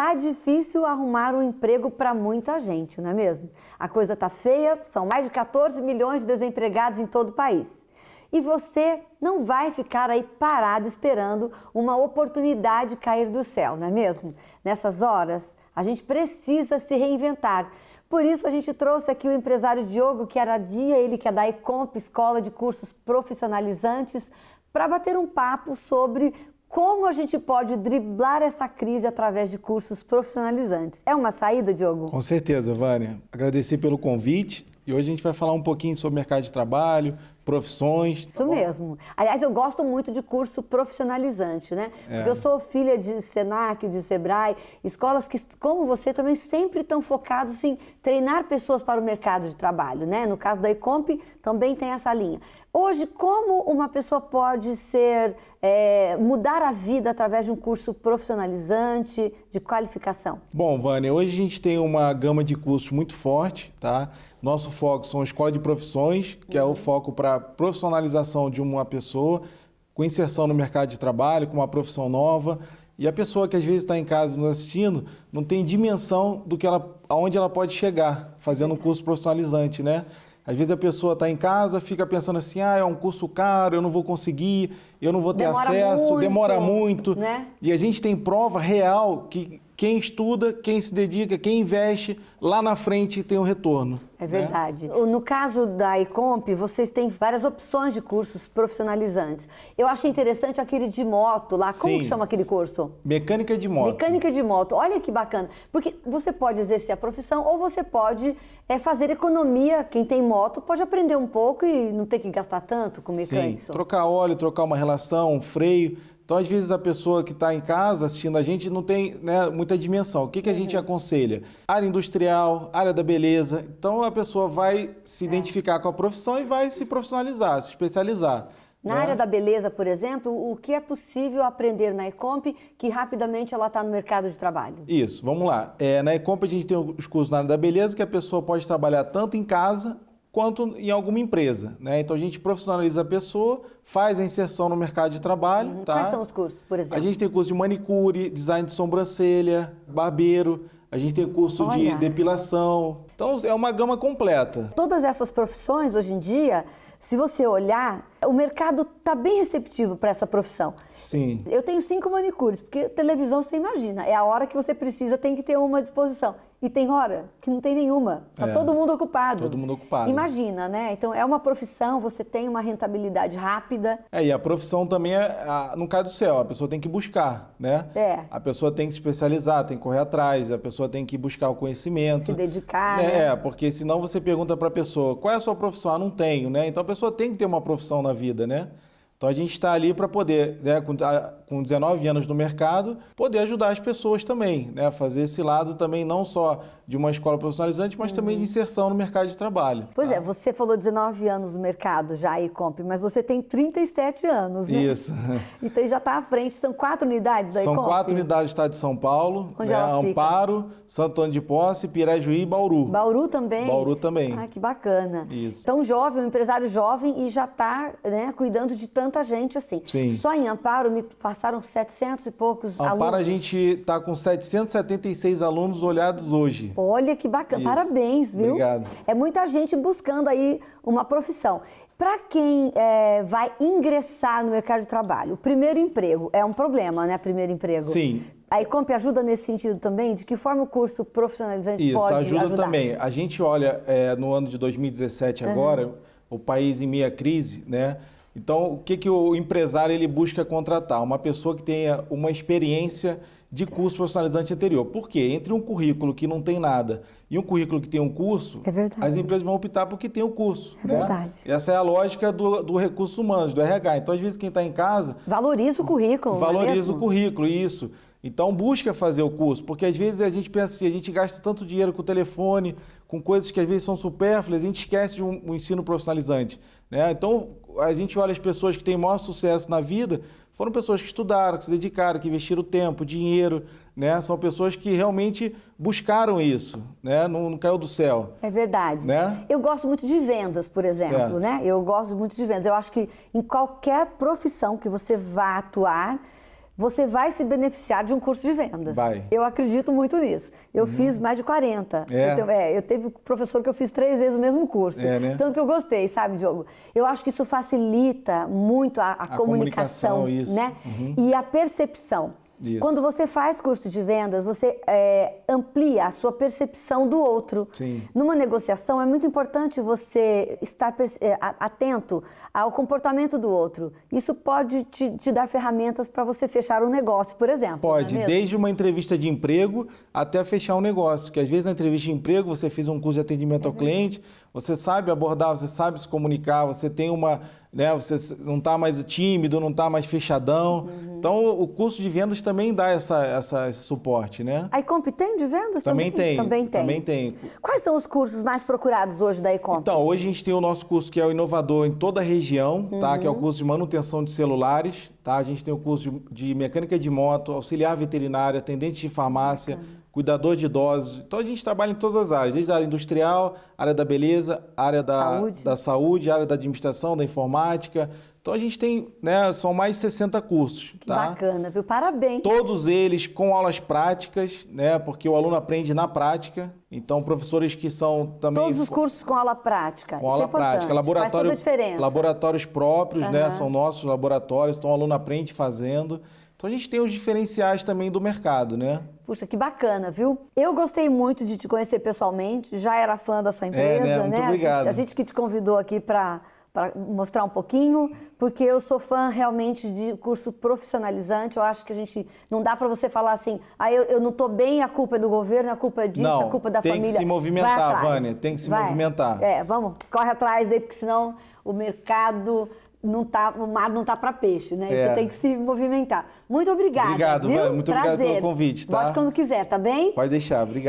Tá difícil arrumar um emprego para muita gente, não é mesmo? A coisa tá feia, são mais de 14 milhões de desempregados em todo o país. E você não vai ficar aí parado esperando uma oportunidade cair do céu, não é mesmo? Nessas horas, a gente precisa se reinventar. Por isso a gente trouxe aqui o empresário Diogo, que era dia ele que é da Ecomp, Escola de Cursos Profissionalizantes, para bater um papo sobre como a gente pode driblar essa crise através de cursos profissionalizantes? É uma saída, Diogo? Com certeza, Vânia. Agradecer pelo convite. E hoje a gente vai falar um pouquinho sobre mercado de trabalho, profissões. Tá Isso mesmo. Aliás, eu gosto muito de curso profissionalizante, né? É. Porque eu sou filha de Senac, de Sebrae, escolas que, como você, também sempre estão focados em treinar pessoas para o mercado de trabalho, né? No caso da Ecomp, também tem essa linha. Hoje, como uma pessoa pode ser é, mudar a vida através de um curso profissionalizante, de qualificação? Bom, Vânia, hoje a gente tem uma gama de cursos muito forte, tá? Nosso foco são escola de profissões, que é o uhum. foco para profissionalização de uma pessoa, com inserção no mercado de trabalho, com uma profissão nova. E a pessoa que às vezes está em casa nos assistindo não tem dimensão do que ela, aonde ela pode chegar fazendo um curso profissionalizante, né? Às vezes a pessoa está em casa, fica pensando assim, ah, é um curso caro, eu não vou conseguir, eu não vou ter demora acesso, muito, demora muito. Né? E a gente tem prova real que quem estuda, quem se dedica, quem investe, lá na frente tem um retorno. É né? verdade. Né? No caso da Ecomp, vocês têm várias opções de cursos profissionalizantes. Eu acho interessante aquele de moto lá. Como Sim. chama aquele curso? Mecânica de moto. Mecânica de moto. Olha que bacana. Porque você pode exercer a profissão ou você pode é, fazer economia. Quem tem moto pode aprender um pouco e não ter que gastar tanto com mecânico. Sim, trocar óleo, trocar uma relação, um freio. Então, às vezes, a pessoa que está em casa assistindo a gente não tem né, muita dimensão. O que, que a uhum. gente aconselha? Área industrial, área da beleza. Então, a pessoa vai se é. identificar com a profissão e vai se profissionalizar, se especializar. Na né? área da beleza, por exemplo, o que é possível aprender na Ecomp que rapidamente ela está no mercado de trabalho? Isso, vamos lá. É, na Ecomp a gente tem os cursos na área da beleza que a pessoa pode trabalhar tanto em casa quanto em alguma empresa. Né? Então a gente profissionaliza a pessoa, faz a inserção no mercado de trabalho. Uhum. Tá? Quais são os cursos, por exemplo? A gente tem curso de manicure, design de sobrancelha, barbeiro, a gente tem curso Olha. de depilação. Então é uma gama completa. Todas essas profissões hoje em dia. Se você olhar, o mercado está bem receptivo para essa profissão. Sim. Eu tenho cinco manicures, porque televisão você imagina, é a hora que você precisa, tem que ter uma disposição. E tem hora que não tem nenhuma. Tá é, todo mundo ocupado. Todo mundo ocupado. Imagina, né? Então é uma profissão, você tem uma rentabilidade rápida. É, e a profissão também é, a, no do céu, a pessoa tem que buscar, né? É. A pessoa tem que se especializar, tem que correr atrás, a pessoa tem que buscar o conhecimento. Se dedicar. Né? né? É, porque senão você pergunta para a pessoa, qual é a sua profissão? Ah, não tenho, né? Então a pessoa tem que ter uma profissão na vida, né? Então a gente está ali para poder, né, com, com 19 anos no mercado, poder ajudar as pessoas também, né, fazer esse lado também não só de uma escola profissionalizante, mas uhum. também de uhum. inserção no mercado de trabalho. Pois tá? é, você falou 19 anos no mercado já e comp, mas você tem 37 anos, né? Isso. Então já está à frente, são quatro unidades da São quatro unidades do estado de São Paulo, Onde né, Amparo, Santo Antônio de Posse, Pirajuí e Bauru. Bauru também? Bauru também. Ah, que bacana. Isso. Então jovem, um empresário jovem e já está né, cuidando de tanto tanta gente assim. Sim. Só em Amparo me passaram 700 e poucos Amparo, alunos. Amparo a gente está com 776 alunos olhados hoje. Olha que bacana, Isso. parabéns, viu? Obrigado. É muita gente buscando aí uma profissão. Para quem é, vai ingressar no mercado de trabalho, o primeiro emprego é um problema, né? Primeiro emprego. Sim. A Ecomp ajuda nesse sentido também? De que forma o curso profissionalizante Isso, pode ajuda ajudar? também. A gente olha é, no ano de 2017 agora, uhum. o país em meia crise, né? Então, o que, que o empresário ele busca contratar? Uma pessoa que tenha uma experiência de curso profissionalizante anterior. Por quê? Entre um currículo que não tem nada e um currículo que tem um curso, é as empresas vão optar porque tem o um curso. É né? verdade. Essa é a lógica do, do recurso humanos, do RH. Então, às vezes, quem está em casa... Valoriza o currículo. É valoriza é o currículo, isso. Então busca fazer o curso, porque às vezes a gente pensa assim, a gente gasta tanto dinheiro com o telefone, com coisas que às vezes são supérfluas, a gente esquece de um, um ensino profissionalizante. Né? Então a gente olha as pessoas que têm maior sucesso na vida, foram pessoas que estudaram, que se dedicaram, que investiram tempo, dinheiro, né? São pessoas que realmente buscaram isso, né? Não, não caiu do céu. É verdade. Né? Eu gosto muito de vendas, por exemplo, né? Eu gosto muito de vendas. Eu acho que em qualquer profissão que você vá atuar, você vai se beneficiar de um curso de vendas. Vai. Eu acredito muito nisso. Eu uhum. fiz mais de 40. É. Então, é, eu teve professor que eu fiz três vezes o mesmo curso. É, né? Tanto que eu gostei, sabe, Diogo? Eu acho que isso facilita muito a, a, a comunicação, comunicação né? Uhum. E a percepção. Isso. Quando você faz curso de vendas, você é, amplia a sua percepção do outro. Sim. Numa negociação, é muito importante você estar é, atento ao comportamento do outro. Isso pode te, te dar ferramentas para você fechar um negócio, por exemplo. É pode, é desde uma entrevista de emprego até fechar um negócio. Que às vezes na entrevista de emprego você fez um curso de atendimento ao uhum. cliente, você sabe abordar, você sabe se comunicar, você tem uma, né, você não está mais tímido, não está mais fechadão. Uhum. Então, o curso de vendas também dá essa, essa, esse suporte, né? A Ecomp tem de vendas também? Também tem. Também tem. Também tem. Quais são os cursos mais procurados hoje da Ecomp? Então, hoje a gente tem o nosso curso que é o inovador em toda a região, uhum. tá? Que é o uhum. curso de manutenção de celulares. Tá? A gente tem o curso de, de mecânica de moto, auxiliar veterinária, atendente de farmácia, Bacana. cuidador de idosos. Então a gente trabalha em todas as áreas, desde a área industrial, área da beleza, área da saúde, da saúde área da administração, da informática, então a gente tem, né, são mais de 60 cursos. Que tá? bacana, viu? Parabéns. Todos eles com aulas práticas, né? Porque o aluno aprende na prática. Então, professores que são também. Todos os cursos com aula prática. Com Isso é aula é prática. Laboratório, Faz toda a diferença. Laboratórios próprios, uhum. né? São nossos laboratórios, então o aluno aprende fazendo. Então a gente tem os diferenciais também do mercado, né? Puxa, que bacana, viu? Eu gostei muito de te conhecer pessoalmente, já era fã da sua empresa, é, né? Muito né? obrigado. A gente, a gente que te convidou aqui para para mostrar um pouquinho, porque eu sou fã realmente de curso profissionalizante. Eu acho que a gente não dá para você falar assim, ah, eu, eu não estou bem, a culpa é do governo, a culpa é disso, não, a culpa é da tem família. Tem que se movimentar, Vânia, tem que se Vai. movimentar. É, vamos, corre atrás aí, porque senão o mercado não tá, o mar não tá para peixe, né? É. Você tem que se movimentar. Muito obrigada. Obrigado, viu? Vânia, muito Prazer. obrigado pelo convite, tá? pode quando quiser, tá bem? Pode deixar, obrigado.